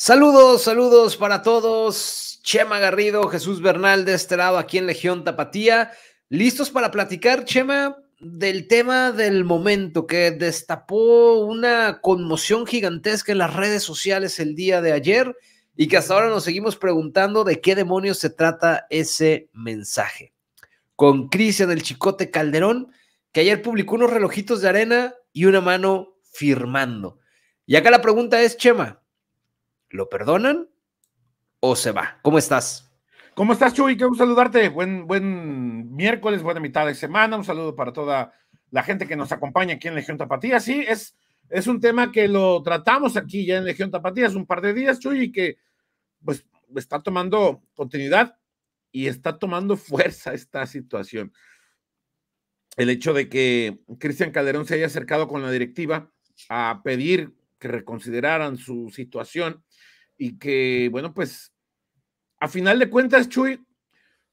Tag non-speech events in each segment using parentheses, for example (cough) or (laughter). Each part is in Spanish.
Saludos, saludos para todos. Chema Garrido, Jesús Bernal de este lado aquí en Legión Tapatía. ¿Listos para platicar, Chema, del tema del momento que destapó una conmoción gigantesca en las redes sociales el día de ayer y que hasta ahora nos seguimos preguntando de qué demonios se trata ese mensaje? Con Cristian el Chicote Calderón, que ayer publicó unos relojitos de arena y una mano firmando. Y acá la pregunta es, Chema, ¿Lo perdonan o se va? ¿Cómo estás? ¿Cómo estás, Chuy? Qué gusto saludarte. Buen, buen miércoles, buena mitad de semana. Un saludo para toda la gente que nos acompaña aquí en Legión Tapatía. Sí, es, es un tema que lo tratamos aquí ya en Legión Tapatía hace un par de días, Chuy, y que pues está tomando continuidad y está tomando (laughs) fuerza esta situación. El hecho de que Cristian Calderón se haya acercado con la directiva a pedir que reconsideraran su situación y que, bueno, pues a final de cuentas, Chuy,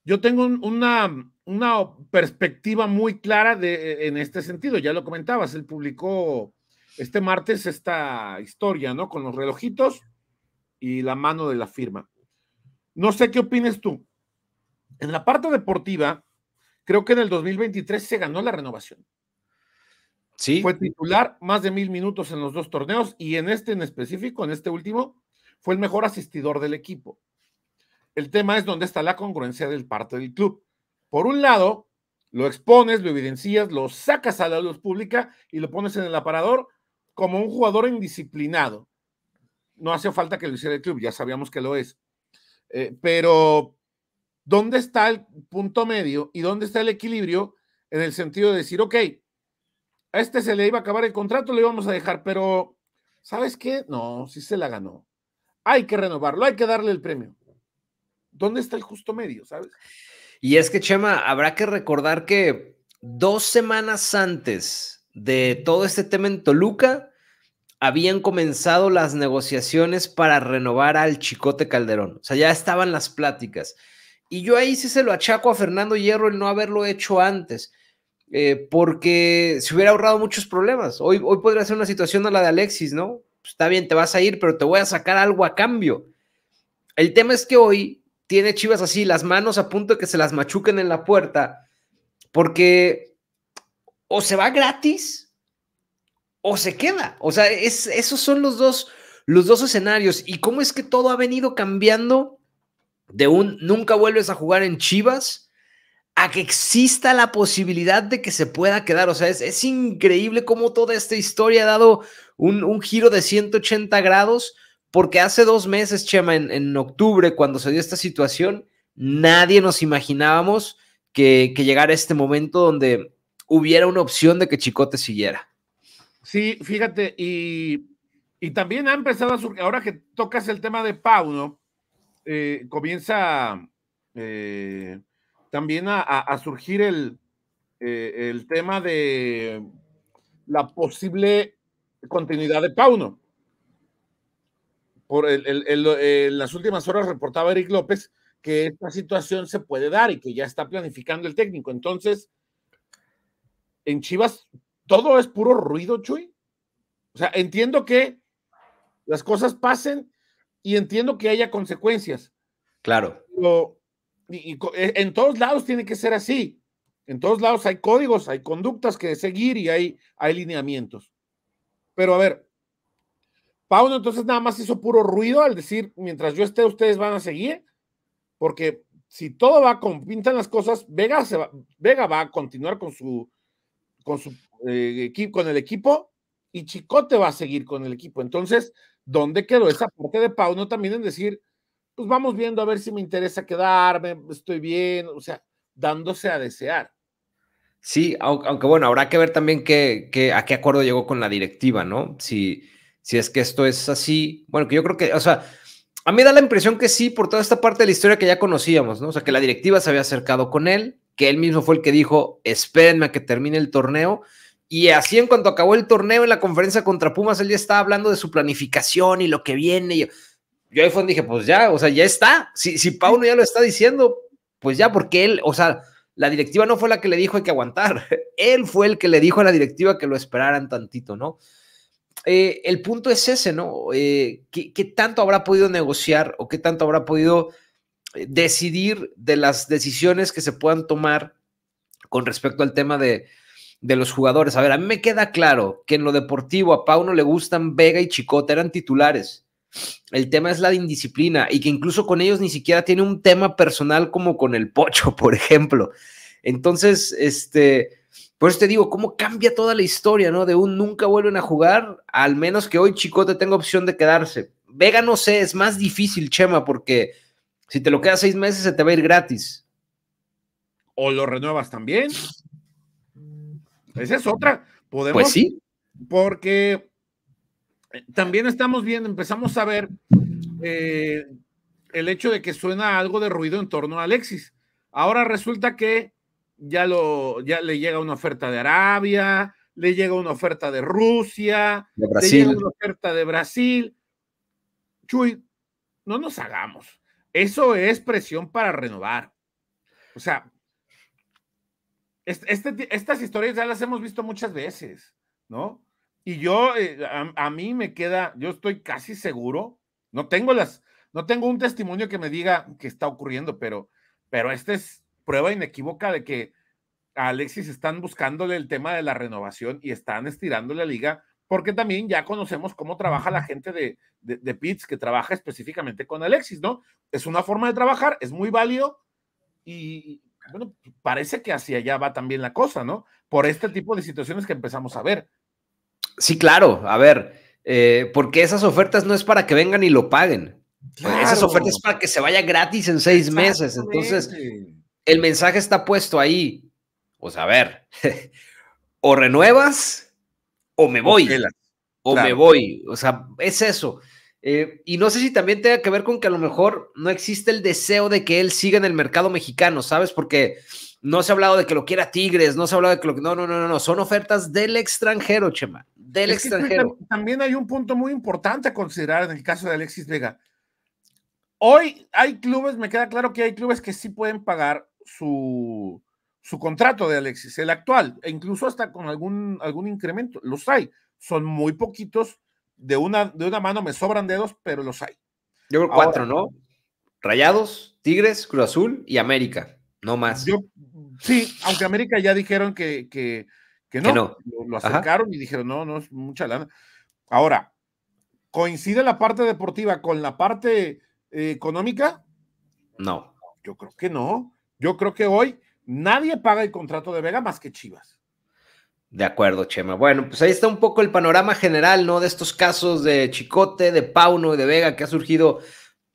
yo tengo una, una perspectiva muy clara de, en este sentido, ya lo comentabas, él publicó este martes esta historia, ¿no? Con los relojitos y la mano de la firma. No sé qué opines tú. En la parte deportiva, creo que en el 2023 se ganó la renovación. Fue titular más de mil minutos en los dos torneos y en este en específico, en este último, fue el mejor asistidor del equipo. El tema es dónde está la congruencia del parte del club. Por un lado, lo expones, lo evidencias, lo sacas a la luz pública y lo pones en el aparador como un jugador indisciplinado. No hace falta que lo hiciera el club, ya sabíamos que lo es. Eh, pero, ¿dónde está el punto medio y dónde está el equilibrio en el sentido de decir, ok, a este se le iba a acabar el contrato, lo íbamos a dejar, pero ¿sabes qué? No, sí se la ganó. Hay que renovarlo, hay que darle el premio. ¿Dónde está el justo medio, sabes? Y es que, Chema, habrá que recordar que dos semanas antes de todo este tema en Toluca, habían comenzado las negociaciones para renovar al Chicote Calderón. O sea, ya estaban las pláticas. Y yo ahí sí se lo achaco a Fernando Hierro el no haberlo hecho antes. Eh, porque se hubiera ahorrado muchos problemas. Hoy, hoy podría ser una situación a la de Alexis, ¿no? Pues, está bien, te vas a ir, pero te voy a sacar algo a cambio. El tema es que hoy tiene Chivas así, las manos a punto de que se las machuquen en la puerta, porque o se va gratis o se queda. O sea, es, esos son los dos, los dos escenarios. ¿Y cómo es que todo ha venido cambiando de un nunca vuelves a jugar en Chivas? a que exista la posibilidad de que se pueda quedar. O sea, es, increíble cómo toda esta historia ha dado un, giro de 180 grados, porque hace dos meses, Chema, en, octubre, cuando se dio esta situación, nadie nos imaginábamos que, llegara este momento donde hubiera una opción de que Chicote siguiera. Sí, fíjate, y, también ha empezado a surgir, ahora que tocas el tema de Pau, ¿no? Eh, comienza... Eh, también a, a, surgir el, eh, el tema de la posible continuidad de Pauno. Por el, eh, en las últimas horas reportaba Eric López que esta situación se puede dar y que ya está planificando el técnico. Entonces, en Chivas, todo es puro ruido, Chuy. O sea, entiendo que las cosas pasen y entiendo que haya consecuencias. Claro. Pero eh, en todos lados tiene que ser así. En todos lados hay códigos, hay conductas que seguir y hay, hay lineamientos. Pero a ver, Pauno entonces nada más hizo puro ruido al decir, mientras yo esté, ustedes van a seguir, porque si todo va con pintan las cosas, Vega, va, Vega va a continuar con su, con su eh, con el equipo y Chicote va a seguir con el equipo. Entonces, ¿dónde quedó esa parte de Pauno también en decir, pues vamos viendo a ver si me interesa quedarme, estoy bien, o sea, dándose a desear. Sí, aunque, bueno, habrá que ver también que, a qué acuerdo llegó con la directiva, ¿no? Si, si es que esto es así, bueno, que yo creo que, o sea, a mí da la impresión que sí, por toda esta parte de la historia que ya conocíamos, ¿no? O sea, que la directiva se había acercado con él, que él mismo fue el que dijo, espérenme a que termine el torneo. Y así en cuanto acabó el torneo en la conferencia contra Pumas, él ya estaba hablando de su planificación y lo que viene. Y, yo ahí dije, pues ya, o sea, ya está. Si, si Pauno ya lo está diciendo, pues ya, porque él, o sea, la directiva no fue la que le dijo hay que aguantar. (laughs) Él fue el que le dijo a la directiva que lo esperaran tantito, ¿no? Eh, el punto es ese, ¿no? Eh, ¿qué, tanto habrá podido negociar o qué tanto habrá podido eh, decidir de las decisiones que se puedan tomar con respecto al tema de, de los jugadores? A ver, a mí me queda claro que en lo deportivo a Pauno le gustan Vega y Chicota, eran titulares el tema es la de indisciplina y que incluso con ellos ni siquiera tiene un tema personal como con el pocho, (laughs) por ejemplo. Entonces, este, por eso te digo, cómo cambia toda la historia, ¿no? De un nunca vuelven a jugar, al menos que hoy Chicote tenga opción de quedarse. Vega no sé, es más difícil, Chema, porque si te lo quedas seis meses se te va a ir gratis. O lo renuevas también. Esa es otra. Pues Podemos. Pues sí. Porque también estamos viendo, empezamos a ver eh, el hecho de que suena algo de ruido en torno a Alexis. Ahora resulta que ya, lo, ya le llega una oferta de Arabia, le llega una oferta de Rusia, le llega una oferta de Brasil. Chuy, no nos hagamos. Eso es presión para renovar. O sea, este estas historias ya las hemos visto muchas veces, ¿no? Y yo, eh, a, mí me queda, yo estoy casi seguro, no tengo las, no tengo un testimonio que me diga que está ocurriendo, pero, pero esta es prueba inequívoca de que a Alexis están buscándole el tema de la renovación y están estirando la liga, porque también ya conocemos cómo trabaja la gente de, de, de Pitts, que trabaja específicamente con Alexis, ¿no? Es una forma de trabajar, es muy válido y, bueno, parece que hacia allá va también la cosa, ¿no? Por este tipo de situaciones que empezamos a ver. Sí, claro. A ver, eh, porque esas ofertas no es para que vengan y lo paguen. Pues, esas ofertas es para que se vaya gratis en seis meses. Entonces, el mensaje está puesto ahí. sea, a ver, (laughs) o renuevas o me voy. O me voy. O sea, es eso. Eh, y no sé si también tenga que ver con que a lo mejor no existe el deseo de que él siga en el mercado mexicano, ¿sabes? Porque no se ha hablado de que lo quiera Tigres, no se ha hablado de que lo... No, no, no, no, no. Son ofertas del extranjero, Chema extranjero. También hay un punto muy importante a considerar en el caso de Alexis Vega. Hoy hay clubes, me queda claro que hay clubes que sí pueden pagar su, su contrato de Alexis, el actual, e incluso hasta con algún, algún incremento. Los hay, son muy poquitos, de una, de una mano me sobran dedos, pero los hay. Yo creo cuatro, ¿no? Rayados, Tigres, Cruz Azul y América, no más. sí, aunque América ya dijeron que, que que no, Lo, acercaron y dijeron, no, no, es mucha lana. Ahora, ¿coincide la parte deportiva con la parte eh, económica? No. Yo creo que no. Yo creo que hoy nadie paga el contrato de Vega más que Chivas. De acuerdo, Chema. Bueno, pues ahí está un poco el panorama general, ¿no? De estos casos de Chicote, de Pauno y de Vega que ha surgido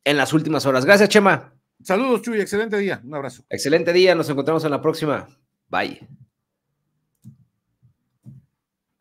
en las últimas horas. Gracias, Chema. Saludos, Chuy. Excelente día. Un abrazo. Excelente día. Nos encontramos en la próxima. Bye.